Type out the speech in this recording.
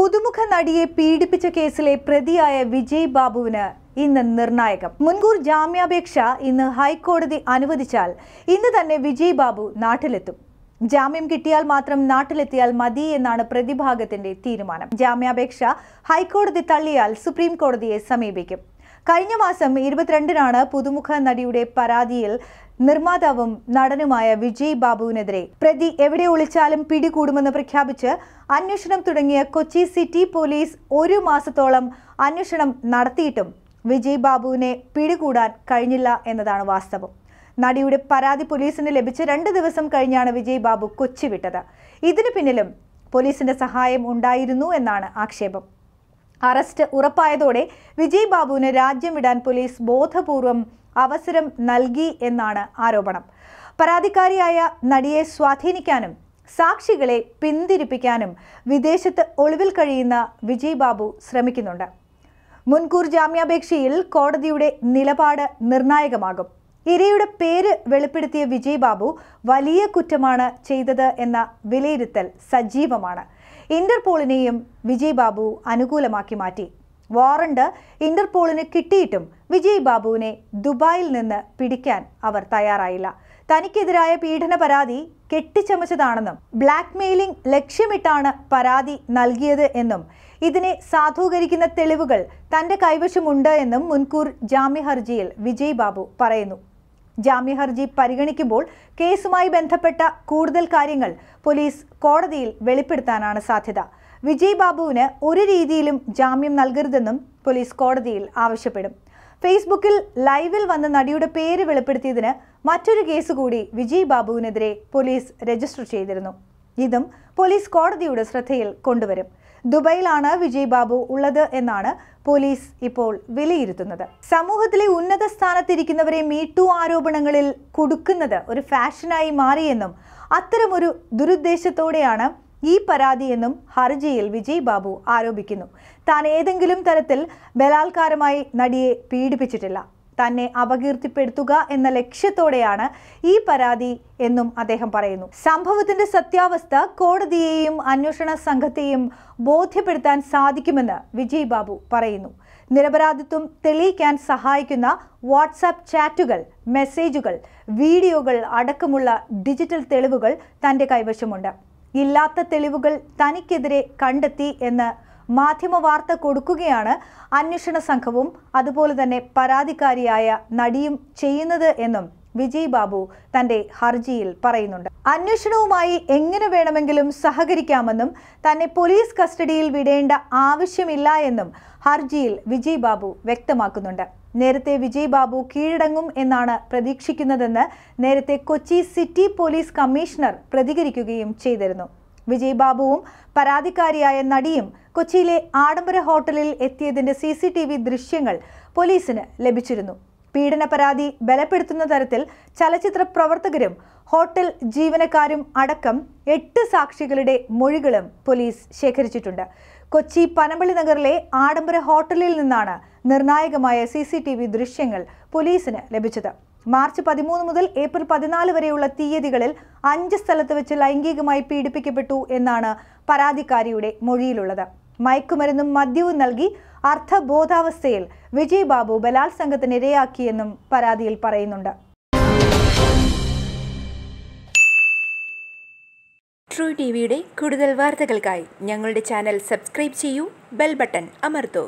പുതുമുഖ നടിയെ പീഡിപ്പിച്ച കേസിലെ പ്രതിയായ വിജയ് ബാബുവിന് ഇന്ന് നിർണായകം മുൻകൂർ ജാമ്യാപേക്ഷ ഇന്ന് ഹൈക്കോടതി അനുവദിച്ചാൽ ഇന്ന് തന്നെ വിജയ് ബാബു നാട്ടിലെത്തും ജാമ്യം കിട്ടിയാൽ മാത്രം നാട്ടിലെത്തിയാൽ മതി എന്നാണ് പ്രതിഭാഗത്തിന്റെ തീരുമാനം ജാമ്യാപേക്ഷ ഹൈക്കോടതി തള്ളിയാൽ സുപ്രീം കോടതിയെ സമീപിക്കും കഴിഞ്ഞ മാസം ഇരുപത്തിരണ്ടിനാണ് പുതുമുഖ നടിയുടെ പരാതിയിൽ നിർമ്മാതാവും നടനുമായ വിജയ് ബാബുവിനെതിരെ പ്രതി എവിടെ ഒളിച്ചാലും പിടികൂടുമെന്ന് പ്രഖ്യാപിച്ച് അന്വേഷണം തുടങ്ങിയ കൊച്ചി സിറ്റി പോലീസ് ഒരു മാസത്തോളം അന്വേഷണം നടത്തിയിട്ടും വിജയ് ബാബുവിനെ പിടികൂടാൻ കഴിഞ്ഞില്ല എന്നതാണ് വാസ്തവം നടിയുടെ പരാതി പോലീസിന് ലഭിച്ച് രണ്ട് ദിവസം കഴിഞ്ഞാണ് വിജയ് ബാബു കൊച്ചി വിട്ടത് ഇതിനു പിന്നിലും പോലീസിന്റെ സഹായം ഉണ്ടായിരുന്നു എന്നാണ് ആക്ഷേപം അറസ്റ്റ് ഉറപ്പായതോടെ വിജയ് ബാബുവിന് രാജ്യം വിടാൻ പോലീസ് ബോധപൂർവം അവസരം നൽകി എന്നാണ് ആരോപണം പരാതിക്കാരിയായ നടിയെ സ്വാധീനിക്കാനും സാക്ഷികളെ പിന്തിരിപ്പിക്കാനും വിദേശത്ത് ഒളിവിൽ കഴിയുന്ന വിജയ് ബാബു ശ്രമിക്കുന്നുണ്ട് മുൻകൂർ ജാമ്യാപേക്ഷയിൽ കോടതിയുടെ നിലപാട് നിർണായകമാകും ഇരയുടെ പേര് വെളിപ്പെടുത്തിയ വിജയ് ബാബു വലിയ കുറ്റമാണ് ചെയ്തത് എന്ന വിലയിരുത്തൽ സജീവമാണ് ഇന്റർപോളിനെയും വിജയ് ബാബു അനുകൂലമാക്കി മാറ്റി വാറണ്ട് ഇന്റർപോളിന് കിട്ടിയിട്ടും വിജയ് ബാബുവിനെ ദുബായിൽ നിന്ന് പിടിക്കാൻ അവർ തയ്യാറായില്ല തനിക്കെതിരായ പീഡന പരാതി കെട്ടിച്ചമച്ചതാണെന്നും ബ്ലാക്ക് മെയിലിംഗ് ലക്ഷ്യമിട്ടാണ് പരാതി നൽകിയത് എന്നും ഇതിനെ സാധൂകരിക്കുന്ന തെളിവുകൾ തന്റെ കൈവശമുണ്ട് എന്നും മുൻകൂർ ജാമ്യ ഹർജിയിൽ വിജയ് ബാബു പറയുന്നു ജാമ്യഹർജി പരിഗണിക്കുമ്പോൾ കേസുമായി ബന്ധപ്പെട്ട കൂടുതൽ കാര്യങ്ങൾ പോലീസ് കോടതിയിൽ വെളിപ്പെടുത്താനാണ് സാധ്യത വിജയ് ബാബുവിന് ഒരു രീതിയിലും ജാമ്യം നൽകരുതെന്നും പോലീസ് കോടതിയിൽ ആവശ്യപ്പെടും ഫേസ്ബുക്കിൽ ലൈവിൽ വന്ന നടിയുടെ പേര് വെളിപ്പെടുത്തിയതിന് മറ്റൊരു കേസ് കൂടി വിജയ് ബാബുവിനെതിരെ പോലീസ് രജിസ്റ്റർ ചെയ്തിരുന്നു ഇതും പോലീസ് കോടതിയുടെ ശ്രദ്ധയിൽ കൊണ്ടുവരും ദുബൈയിലാണ് വിജയ് ബാബു ഉള്ളത് എന്നാണ് പോലീസ് ഇപ്പോൾ വിലയിരുത്തുന്നത് സമൂഹത്തിലെ ഉന്നത സ്ഥാനത്തിരിക്കുന്നവരെ മീട്ടു ആരോപണങ്ങളിൽ കൊടുക്കുന്നത് ഒരു ഫാഷനായി മാറിയെന്നും അത്തരമൊരു ദുരുദ്ദേശത്തോടെയാണ് ഈ പരാതിയെന്നും ഹർജിയിൽ വിജയ് ബാബു ആരോപിക്കുന്നു താൻ ഏതെങ്കിലും തരത്തിൽ ബലാത്കാരമായി നടിയെ പീഡിപ്പിച്ചിട്ടില്ല തന്നെ അപകീർത്തിപ്പെടുത്തുക എന്ന ലക്ഷ്യത്തോടെയാണ് ഈ പരാതി എന്നും അദ്ദേഹം പറയുന്നു സംഭവത്തിന്റെ സത്യാവസ്ഥ കോടതിയെയും അന്വേഷണ സംഘത്തെയും ബോധ്യപ്പെടുത്താൻ സാധിക്കുമെന്ന് വിജയ് ബാബു പറയുന്നു നിരപരാധിത്വം തെളിയിക്കാൻ സഹായിക്കുന്ന വാട്സാപ്പ് ചാറ്റുകൾ മെസ്സേജുകൾ വീഡിയോകൾ അടക്കമുള്ള ഡിജിറ്റൽ തെളിവുകൾ തന്റെ കൈവശമുണ്ട് ഇല്ലാത്ത തെളിവുകൾ തനിക്കെതിരെ കണ്ടെത്തി എന്ന് മാധ്യമ വാർത്ത കൊടുക്കുകയാണ് അന്വേഷണ സംഘവും അതുപോലെ തന്നെ പരാതിക്കാരിയായ നടിയും ചെയ്യുന്നത് എന്നും വിജയ് ബാബു തന്റെ ഹർജിയിൽ പറയുന്നുണ്ട് അന്വേഷണവുമായി എങ്ങനെ വേണമെങ്കിലും സഹകരിക്കാമെന്നും തന്നെ പോലീസ് കസ്റ്റഡിയിൽ വിടേണ്ട ആവശ്യമില്ല എന്നും ഹർജിയിൽ വിജയ് ബാബു വ്യക്തമാക്കുന്നുണ്ട് നേരത്തെ വിജയ് ബാബു കീഴടങ്ങും എന്നാണ് പ്രതീക്ഷിക്കുന്നതെന്ന് നേരത്തെ കൊച്ചി സിറ്റി പോലീസ് കമ്മീഷണർ പ്രതികരിക്കുകയും ചെയ്തിരുന്നു വിജയ് ബാബുവും പരാതിക്കാരിയായ നടിയും കൊച്ചിയിലെ ആഡംബര ഹോട്ടലിൽ എത്തിയതിന്റെ സി സി ടി വി ദൃശ്യങ്ങൾ പോലീസിന് ലഭിച്ചിരുന്നു പീഡന പരാതി ബലപ്പെടുത്തുന്ന തരത്തിൽ ചലച്ചിത്ര പ്രവർത്തകരും ഹോട്ടൽ ജീവനക്കാരും അടക്കം എട്ട് സാക്ഷികളുടെ മൊഴികളും പോലീസ് ശേഖരിച്ചിട്ടുണ്ട് കൊച്ചി പനമ്പള്ളി നഗറിലെ ആഡംബര ഹോട്ടലിൽ നിന്നാണ് നിർണായകമായ സി ദൃശ്യങ്ങൾ പോലീസിന് ലഭിച്ചത് മാർച്ച് പതിമൂന്ന് മുതൽ ഏപ്രിൽ പതിനാല് വരെയുള്ള തീയതികളിൽ അഞ്ച് സ്ഥലത്ത് വെച്ച് ലൈംഗികമായി പീഡിപ്പിക്കപ്പെട്ടു എന്നാണ് പരാതിക്കാരിയുടെ മൊഴിയിലുള്ളത് മയക്കുമരുന്നും മദ്യവും നൽകി അർത്ഥബോധാവസ്ഥയിൽ വിജയ് ബാബു ബലാത്സംഗത്തിന് ഇരയാക്കിയെന്നും പരാതിയിൽ പറയുന്നുണ്ട് ട്രൂ ടി വിയുടെ കൂടുതൽ വാർത്തകൾക്കായി ഞങ്ങളുടെ ചാനൽ സബ്സ്ക്രൈബ് ചെയ്യൂ ബെൽ ബട്ടൺ അമർത്തൂ